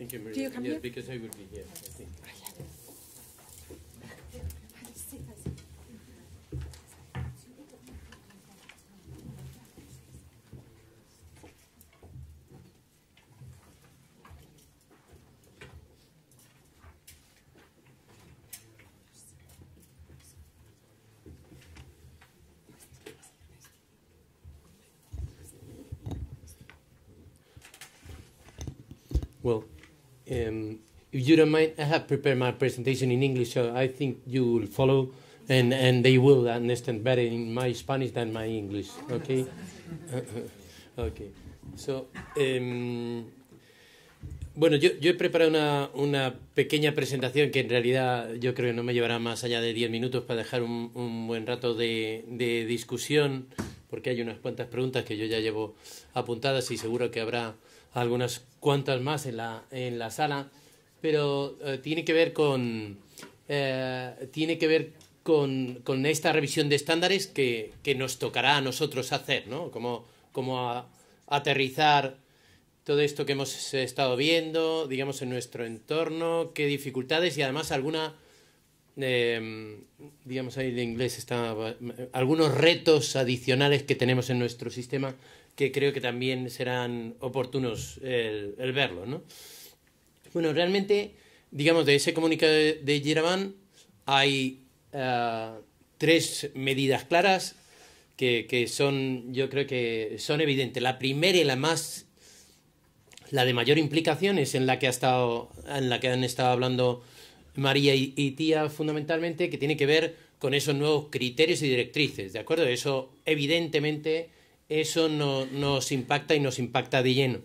Thank you, Maria. Do you come yeah, here? because I would be here, I think. you don't mind, I have prepared my presentation in English, so I think you will follow and, and they will understand better in my Spanish than my English, okay? okay. So, um, bueno, yo, yo, he preparado una, una, pequeña presentación que en realidad yo creo que no me llevará más allá de 10 minutos para dejar un, un buen rato de, de, discusión, porque hay unas cuantas preguntas que yo ya llevo apuntadas y seguro que habrá algunas cuantas más en la, en la sala pero eh, tiene que ver con eh, tiene que ver con, esta revisión de estándares que, nos tocará a nosotros hacer, ¿no? Como, como a, aterrizar todo esto que hemos estado viendo, digamos, en nuestro entorno, qué dificultades y además alguna, em, digamos ahí inglés está, algunos retos adicionales que tenemos en nuestro sistema que creo que también serán oportunos el verlo, ¿no? Bueno, realmente, digamos, de ese comunicado de Yerevan hay ah, tres medidas claras que, son, yo creo que son evidentes. La primera y la más, la de mayor implicación es en la que, ha estado, en la que han estado hablando María y, Tía fundamentalmente, que tiene que ver con esos nuevos criterios y directrices, ¿de acuerdo? Eso, evidentemente, eso nos impacta y nos impacta de lleno.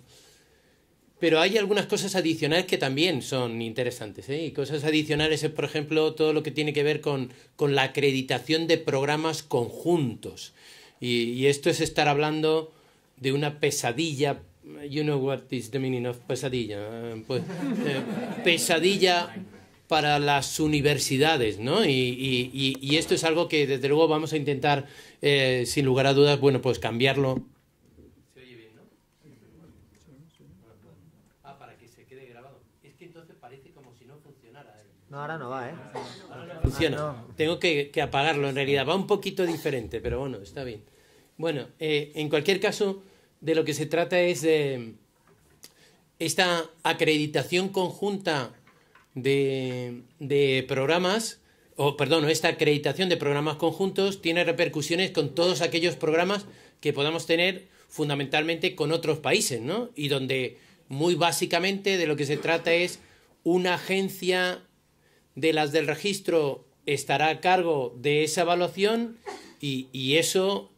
Pero hay algunas cosas adicionales que también son interesantes. ¿eh? Y cosas adicionales es, por ejemplo, todo lo que tiene que ver con, con la acreditación de programas conjuntos. Y, esto es estar hablando de una pesadilla. You know what is the meaning of pesadilla. Eh, pues, eh, pesadilla para las universidades, ¿no? Y, esto es algo que desde luego vamos a intentar, sin lugar a dudas, bueno, pues cambiarlo ahora no va, ¿eh? Funciona. Ah, Tengo que, apagarlo en realidad. Va un poquito diferente, pero bueno, está bien. Bueno, eh, en cualquier caso, de lo que se trata es de mm, esta acreditación conjunta de, de programas, o perdón, esta acreditación de programas conjuntos tiene repercusiones con todos aquellos programas que podamos tener fundamentalmente con otros países, ¿no? Y donde muy básicamente de lo que se trata es una agencia de las del registro estará a cargo de esa evaluación y, eso,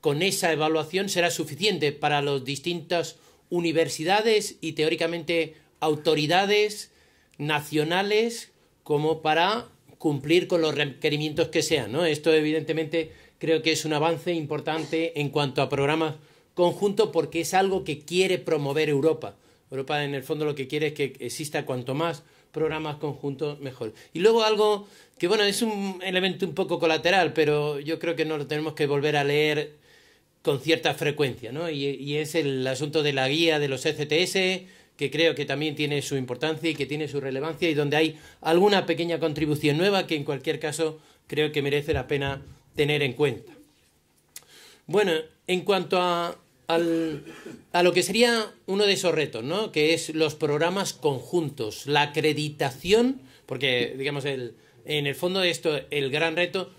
con esa evaluación será suficiente para las distintas universidades y teóricamente autoridades nacionales como para cumplir con los requerimientos que sean. ¿no? Esto evidentemente creo que es un avance importante en cuanto a programas conjunto porque es algo que quiere promover Europa. Europa en el fondo lo que quiere es que exista cuanto más programas conjuntos, mejor. Y luego algo que, bueno, es un elemento un poco colateral, pero yo creo que no lo tenemos que volver a leer con cierta frecuencia, ¿no? Y, y es el asunto de la guía de los ECTS, que creo que también tiene su importancia y que tiene su relevancia y donde hay alguna pequeña contribución nueva que en cualquier caso creo que merece la pena tener en cuenta. Bueno, en cuanto a a lo que sería uno de esos retos, ¿no? Que es los programas conjuntos, la acreditación, porque, digamos, el, en el fondo de esto, el gran reto,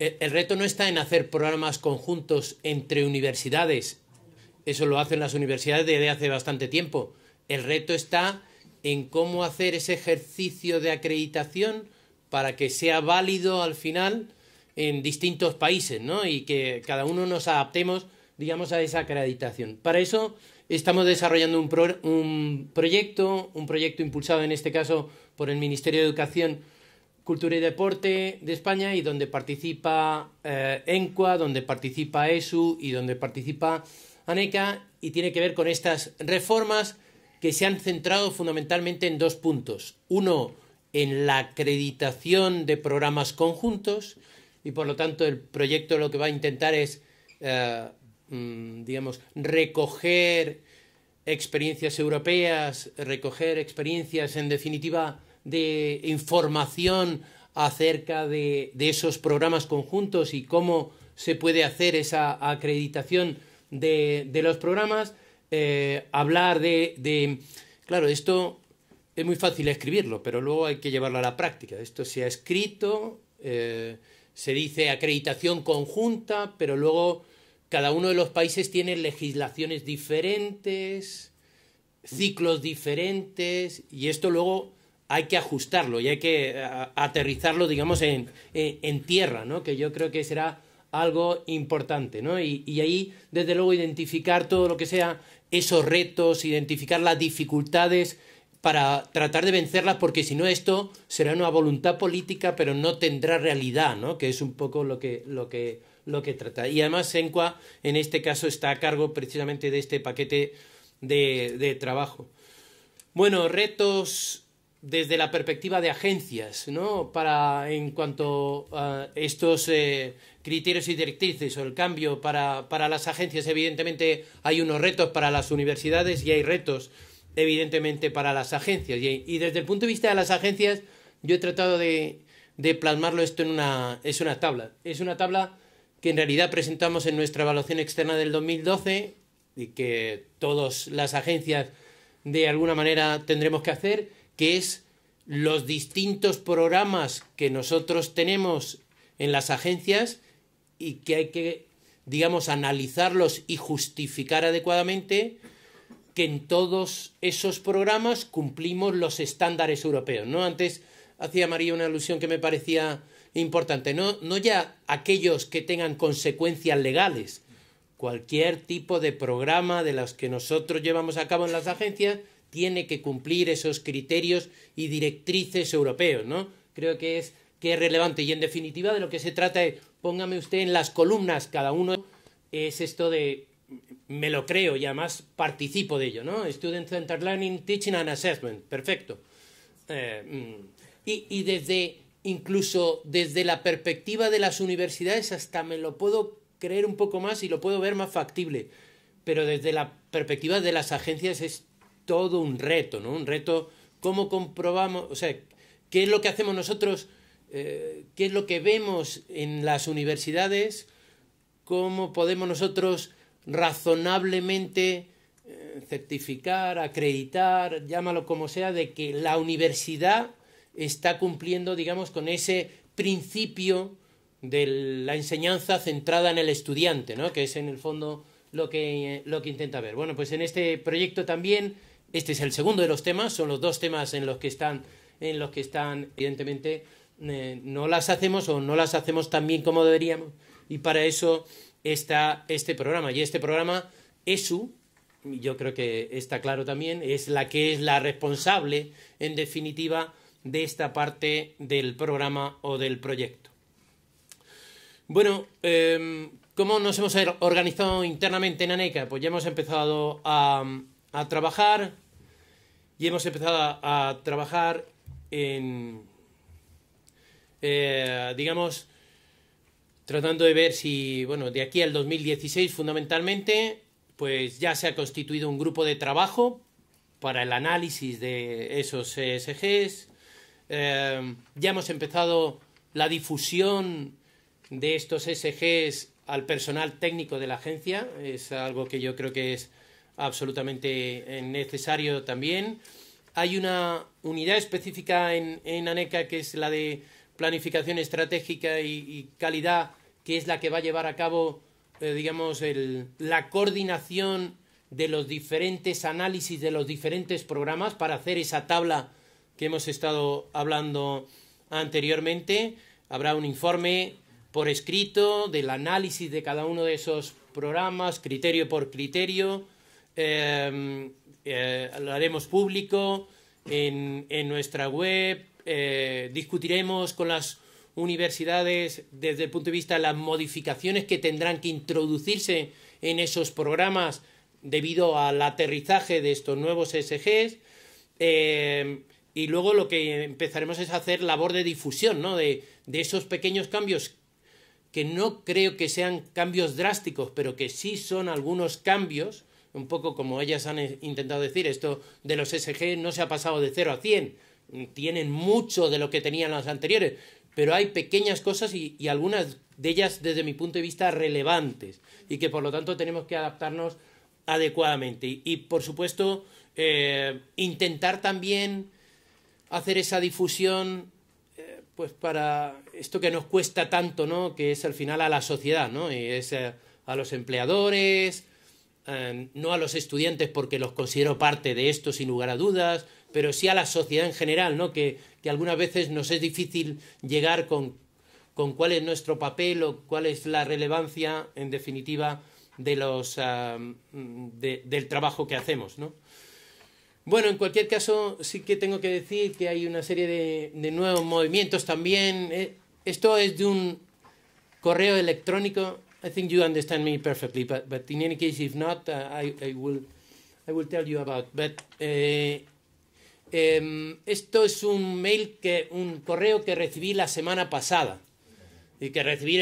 el, reto no está en hacer programas conjuntos entre universidades, eso lo hacen las universidades desde hace bastante tiempo, el reto está en cómo hacer ese ejercicio de acreditación para que sea válido al final en distintos países, ¿no? Y que cada uno nos adaptemos digamos, a esa acreditación. Para eso estamos desarrollando un, proyecto, un proyecto impulsado en este caso por el Ministerio de Educación, Cultura y Deporte de España y donde participa eh, ENCUA, donde participa ESU y donde participa ANECA y tiene que ver con estas reformas que se han centrado fundamentalmente en dos puntos. Uno, en la acreditación de programas conjuntos y por lo tanto el proyecto lo que va a intentar es eh, Mm, digamos, recoger experiencias europeas, recoger experiencias, en definitiva, de información acerca de, esos programas conjuntos y cómo se puede hacer esa acreditación de, los programas, eh, hablar de, de... Claro, esto es muy fácil escribirlo, pero luego hay que llevarlo a la práctica. Esto se ha escrito, eh, se dice acreditación conjunta, pero luego cada uno de los países tiene legislaciones diferentes, ciclos diferentes, y esto luego hay que ajustarlo y hay que aterrizarlo, digamos, en, tierra, ¿no? Que yo creo que será algo importante, ¿no? Y, y, ahí, desde luego, identificar todo lo que sea esos retos, identificar las dificultades para tratar de vencerlas, porque si no esto será una voluntad política, pero no tendrá realidad, ¿no? Que es un poco lo que, lo que, lo que trata. Y además Sencua en este caso está a cargo precisamente de este paquete de, trabajo. Bueno, retos desde la perspectiva de agencias, ¿no? Para en cuanto a estos eh, criterios y directrices o el cambio para, para, las agencias, evidentemente hay unos retos para las universidades y hay retos, evidentemente, para las agencias. Y, y desde el punto de vista de las agencias, yo he tratado de, de plasmarlo esto en una. es una tabla. Es una tabla que en realidad presentamos en nuestra evaluación externa del 2012 y que todas las agencias de alguna manera tendremos que hacer, que es los distintos programas que nosotros tenemos en las agencias y que hay que, digamos, analizarlos y justificar adecuadamente que en todos esos programas cumplimos los estándares europeos. ¿no? Antes hacía María una alusión que me parecía importante, no, no ya aquellos que tengan consecuencias legales, cualquier tipo de programa de los que nosotros llevamos a cabo en las agencias tiene que cumplir esos criterios y directrices europeos, ¿no? Creo que es, que relevante. Y en definitiva, de lo que se trata es, póngame usted en las columnas cada uno, es esto de, me lo creo y además participo de ello, ¿no? Student Centered Learning, Teaching and Assessment, perfecto. Eh, mm. y desde incluso desde la perspectiva de las universidades hasta me lo puedo creer un poco más y lo puedo ver más factible, pero desde la perspectiva de las agencias es todo un reto, ¿no? Un reto, ¿cómo comprobamos, o sea, qué es lo que hacemos nosotros, eh, qué es lo que vemos en las universidades, cómo podemos nosotros razonablemente eh, certificar, acreditar, llámalo como sea, de que la universidad está cumpliendo, digamos, con ese principio de la enseñanza centrada en el estudiante, ¿no? que es en el fondo lo que, eh, lo que intenta ver. Bueno, pues en este proyecto también, este es el segundo de los temas, son los dos temas en los que están, en los que están evidentemente, eh, no las hacemos o no las hacemos tan bien como deberíamos, y para eso está este programa. Y este programa, ESU, yo creo que está claro también, es la que es la responsable, en definitiva, de esta parte del programa o del proyecto. Bueno, como em, ¿cómo nos hemos organizado internamente en ANECA? Pues ya hemos empezado a, trabajar y hemos empezado a, trabajar en, eh, digamos, tratando de ver si, bueno, de aquí al 2016 fundamentalmente, pues ya se ha constituido un grupo de trabajo para el análisis de esos ESGs, Em, ya hemos empezado la difusión de estos SGs al personal técnico de la agencia. Es algo que yo creo que es absolutamente eh, necesario también. Hay una unidad específica en, en ANECA que es la de planificación estratégica y, calidad, que es la que va a llevar a cabo, eh, digamos, la coordinación de los diferentes análisis de los diferentes programas para hacer esa tabla que hemos estado hablando anteriormente. Habrá un informe por escrito del análisis de cada uno de esos programas, criterio por criterio. Em, eh, lo haremos público en, en nuestra web. Eh, discutiremos con las universidades desde el punto de vista de las modificaciones que tendrán que introducirse en esos programas debido al aterrizaje de estos nuevos SGs. Em, y luego lo que empezaremos es hacer labor de difusión, ¿no? De, esos pequeños cambios que no creo que sean cambios drásticos, pero que sí son algunos cambios, un poco como ellas han eh, intentado decir, esto de los SG no se ha pasado de 0 a 100, tienen mucho de lo que tenían las anteriores, pero hay pequeñas cosas y, algunas de ellas desde mi punto de vista relevantes y que por lo tanto tenemos que adaptarnos adecuadamente y, por supuesto eh, intentar también hacer esa difusión eh, pues para esto que nos cuesta tanto, ¿no? que es al final a la sociedad, ¿no? y es a, los empleadores, eh, no a los estudiantes porque los considero parte de esto sin lugar a dudas, pero sí a la sociedad en general, ¿no? que, algunas veces nos es difícil llegar con, con cuál es nuestro papel o cuál es la relevancia, en definitiva, de los, ah, del trabajo que hacemos. ¿no? Bueno, en cualquier caso, sí que tengo que decir que hay una serie de, nuevos movimientos también. Esto es de un correo electrónico. I think you understand me perfectly, but, but in any case, if not, I, I, will, I will tell you about. But, esto es un mail, que, un correo que recibí la semana pasada y que recibí,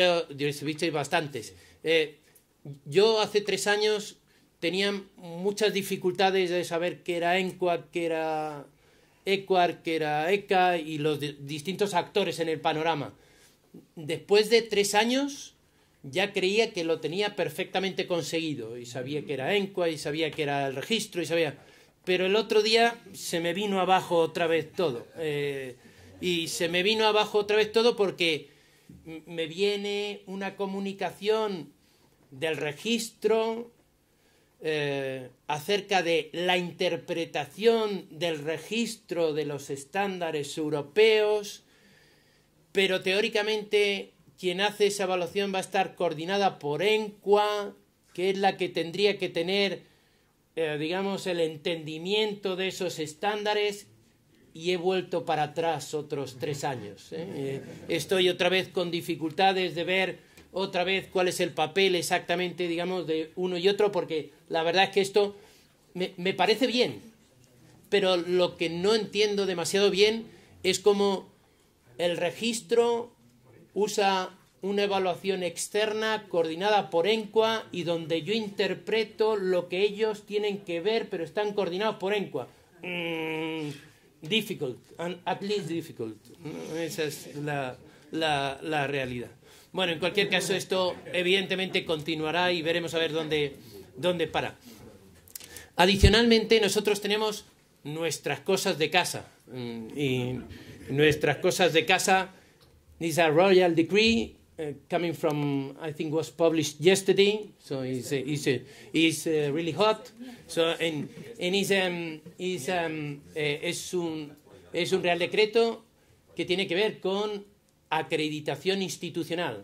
bastantes. yo hace tres años tenían muchas dificultades de saber qué era Encua, qué era ECUAR, qué era ECA y los distintos actores en el panorama. Después de tres años ya creía que lo tenía perfectamente conseguido y sabía que era ENCUA y sabía que era el registro y sabía... Pero el otro día se me vino abajo otra vez todo. Eh, y se me vino abajo otra vez todo porque me viene una comunicación del registro eh, acerca de la interpretación del registro de los estándares europeos, pero teóricamente quien hace esa evaluación va a estar coordinada por ENCUA, que es la que tendría que tener, eh, digamos, el entendimiento de esos estándares, y he vuelto para atrás otros tres años. ¿eh? Estoy otra vez con dificultades de ver otra vez cuál es el papel exactamente, digamos, de uno y otro, porque la verdad es que esto me, parece bien, pero lo que no entiendo demasiado bien es cómo el registro usa una evaluación externa coordinada por ENCUA y donde yo interpreto lo que ellos tienen que ver, pero están coordinados por ENCUA. Mm, difficult, at least difficult. Mm, esa es la, la realidad. Bueno, en cualquier caso, esto evidentemente continuará y veremos a ver dónde, dónde para. Adicionalmente, nosotros tenemos nuestras cosas de casa. Mm, y nuestras cosas de casa, this a royal decree eh, coming from, I think, was published yesterday. So it's, uh, uh, uh, really hot. So, um, um, eh, es, un, es un real decreto que tiene que ver con acreditación institucional,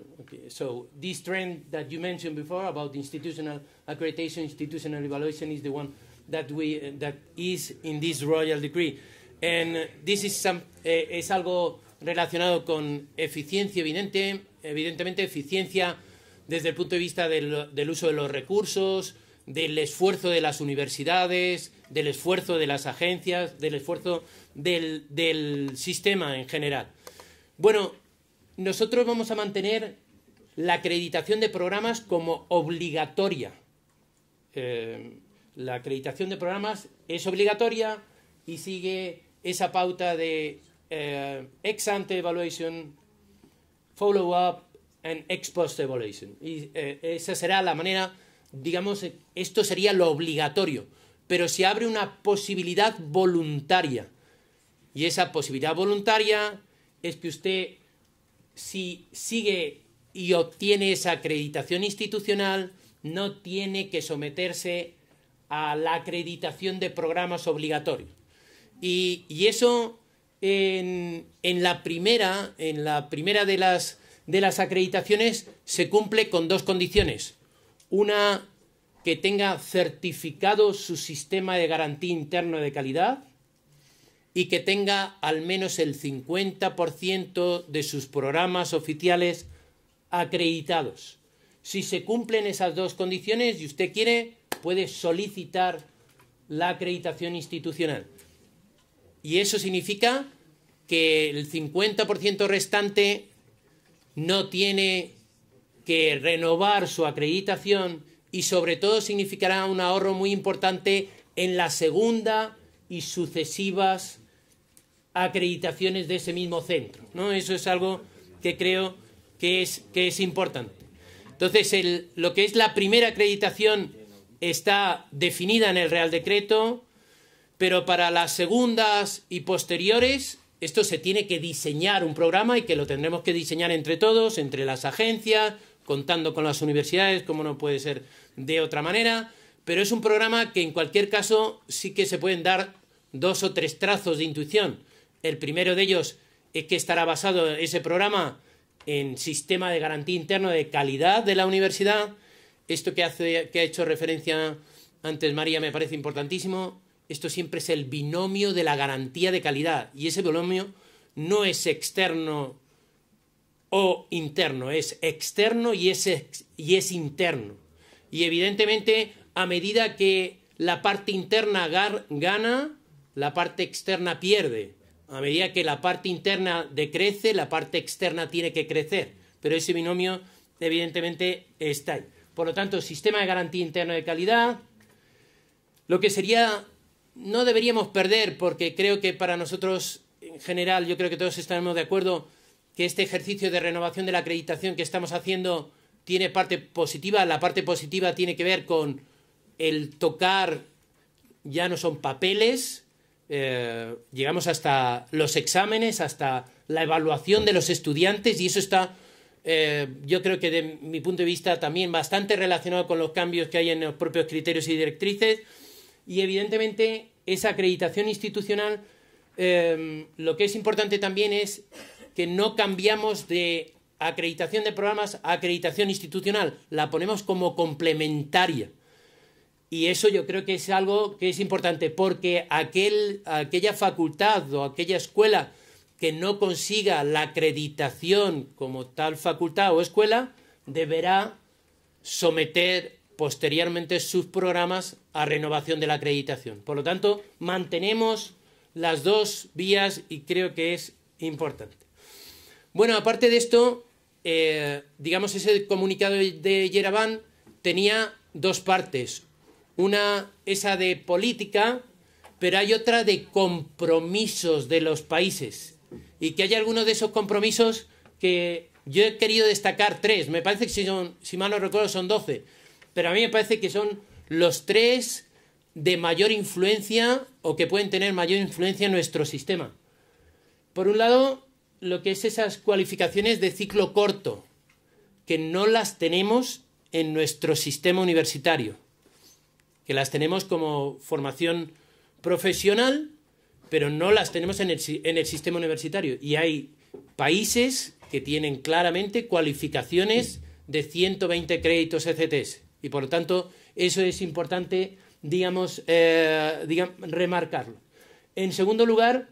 so this trend that you mentioned before about institutional accreditation, institutional evaluation is the one that we that is in this royal decree, and this is some, eh, es algo relacionado con eficiencia evidente, evidentemente eficiencia desde el punto de vista del, del uso de los recursos, del esfuerzo de las universidades, del esfuerzo de las agencias, del esfuerzo del, del sistema en general. Bueno, nosotros vamos a mantener la acreditación de programas como obligatoria. Eh, la acreditación de programas es obligatoria y sigue esa pauta de eh, ex ante evaluation, follow up and ex post evaluation. Y eh, esa será la manera, digamos, esto sería lo obligatorio, pero se abre una posibilidad voluntaria. Y esa posibilidad voluntaria es que usted si sigue y obtiene esa acreditación institucional, no tiene que someterse a la acreditación de programas obligatorios. Y, eso en, la primera, en la primera de las, de las acreditaciones se cumple con dos condiciones. Una, que tenga certificado su sistema de garantía interno de calidad y que tenga al menos el 50% de sus programas oficiales acreditados. Si se cumplen esas dos condiciones y usted quiere, puede solicitar la acreditación institucional. Y eso significa que el 50% restante no tiene que renovar su acreditación y sobre todo significará un ahorro muy importante en la segunda y sucesivas acreditaciones de ese mismo centro. ¿no? Eso es algo que creo que es, importante. Entonces, lo que es la primera acreditación está definida en el Real Decreto, pero para las segundas y posteriores, esto se tiene que diseñar un programa y que lo tendremos que diseñar entre todos, entre las agencias, contando con las universidades, como no puede ser de otra manera, pero es un programa que en cualquier caso sí que se pueden dar dos o tres trazos de intuición. El primero de ellos es que estará basado ese programa en sistema de garantía interna de calidad de la universidad. Esto que, ha hecho referencia antes María me parece importantísimo. Esto siempre es el binomio de la garantía de calidad. Y ese binomio no es externo o interno, es externo y es, interno. Y evidentemente, a medida que la parte interna gana, la parte externa pierde. A medida que la parte interna decrece, la parte externa tiene que crecer. Pero ese binomio, evidentemente, está ahí. Por lo tanto, sistema de garantía interna de calidad, lo que sería, no deberíamos perder, porque creo que para nosotros, en general, yo creo que todos estaremos de acuerdo que este ejercicio de renovación de la acreditación que estamos haciendo tiene parte positiva. La parte positiva tiene que ver con el tocar, ya no son papeles, eh, llegamos hasta los exámenes, hasta la evaluación de los estudiantes y eso está, eh, yo creo que de mi punto de vista también bastante relacionado con los cambios que hay en los propios criterios y directrices y evidentemente esa acreditación institucional eh, lo que es importante también es que no cambiamos de acreditación de programas a acreditación institucional, la ponemos como complementaria. Y eso yo creo que es algo que es importante, porque aquella facultad o aquella escuela que no consiga la acreditación como tal facultad o escuela, deberá someter posteriormente sus programas a renovación de la acreditación. Por lo tanto, mantenemos las dos vías y creo que es importante. Bueno, aparte de esto, eh, digamos, ese comunicado de Yeraván tenía dos partes. Una, esa de política, pero hay otra de compromisos de los países. Y que hay algunos de esos compromisos que yo he querido destacar tres. Me parece que si, si mal no recuerdo son doce. Pero a mí me parece que son los tres de mayor influencia o que pueden tener mayor influencia en nuestro sistema. Por un lado, lo que es esas cualificaciones de ciclo corto, que no las tenemos en nuestro sistema universitario que las tenemos como formación profesional, pero no las tenemos en el, en el sistema universitario. Y hay países que tienen claramente cualificaciones de 120 créditos ECTS. Y por lo tanto, eso es importante, digamos, eh, remarcarlo. En segundo lugar,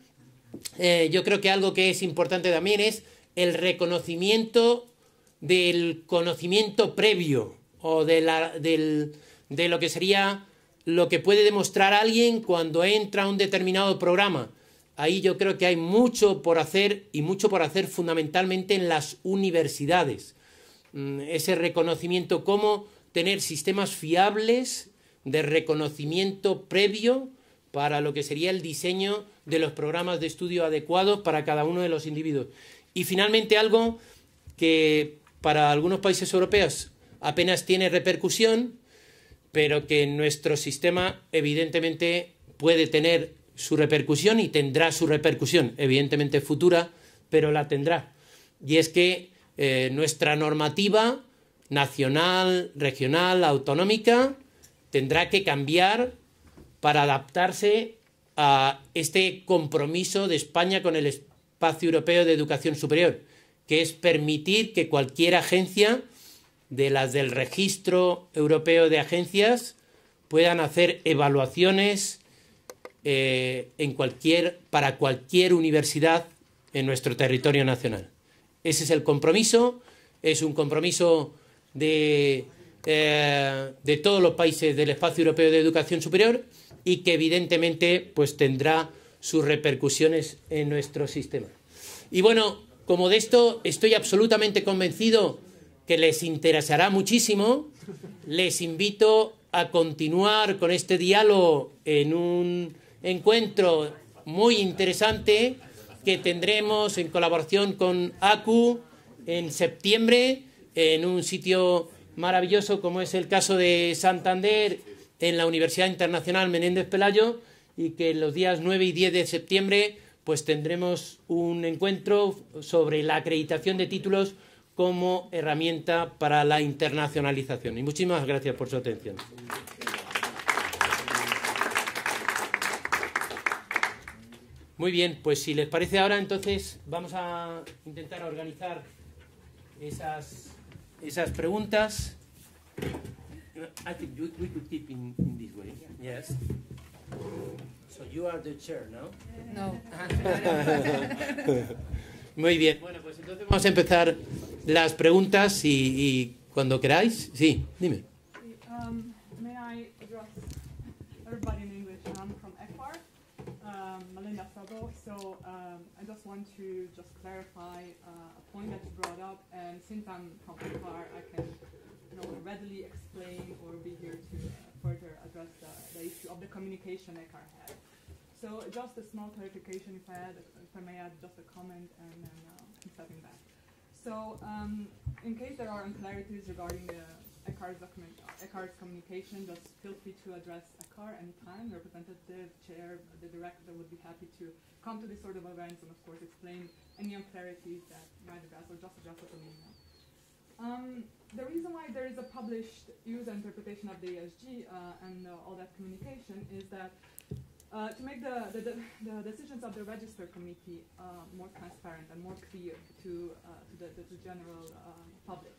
eh, yo creo que algo que es importante también es el reconocimiento del conocimiento previo o de la, del, de lo que sería lo que puede demostrar alguien cuando entra a un determinado programa. Ahí yo creo que hay mucho por hacer y mucho por hacer fundamentalmente en las universidades. Mm, ese reconocimiento, cómo tener sistemas fiables de reconocimiento previo para lo que sería el diseño de los programas de estudio adecuados para cada uno de los individuos. Y finalmente algo que para algunos países europeos apenas tiene repercusión, pero que nuestro sistema evidentemente puede tener su repercusión y tendrá su repercusión, evidentemente futura, pero la tendrá. Y es que eh, nuestra normativa nacional, regional, autonómica, tendrá que cambiar para adaptarse a este compromiso de España con el espacio europeo de educación superior, que es permitir que cualquier agencia de las del Registro Europeo de Agencias puedan hacer evaluaciones eh, en cualquier, para cualquier universidad en nuestro territorio nacional. Ese es el compromiso, es un compromiso de, eh, de todos los países del espacio europeo de educación superior y que evidentemente pues, tendrá sus repercusiones en nuestro sistema. Y bueno, como de esto estoy absolutamente convencido que les interesará muchísimo. Les invito a continuar con este diálogo en un encuentro muy interesante que tendremos en colaboración con ACU en septiembre en un sitio maravilloso como es el caso de Santander en la Universidad Internacional Menéndez Pelayo y que los días 9 y 10 de septiembre pues tendremos un encuentro sobre la acreditación de títulos como herramienta para la internacionalización. Y muchísimas gracias por su atención. Muy bien, pues si les parece ahora, entonces vamos a intentar organizar esas, esas preguntas. Muy bien. Bueno, pues entonces vamos a empezar may um, I address everybody in English? I'm from ECWAR, um, Melinda Sabo. So um, I just want to just clarify uh, a point that you brought up. And since I'm from ECWAR, I can you readily explain or be here to uh, further address the, issue of the communication ECWAR had. So just a small clarification, if I, may add just a comment and then uh, stepping back. So, um, in case there are unclarities regarding the ECAR's, document, ECAR's communication, just feel free to address ECAR anytime. The representative, chair, the director would be happy to come to these sort of events and, of course, explain any unclarities that might address or just address us on email. Um, the reason why there is a published user interpretation of the ESG uh, and uh, all that communication is that uh, to make the, the, the, decisions of the register committee uh, more transparent and more clear to, uh, to, the, to, the, general uh, public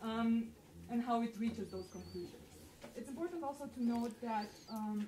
um, and how it reaches those conclusions. It's important also to note that um,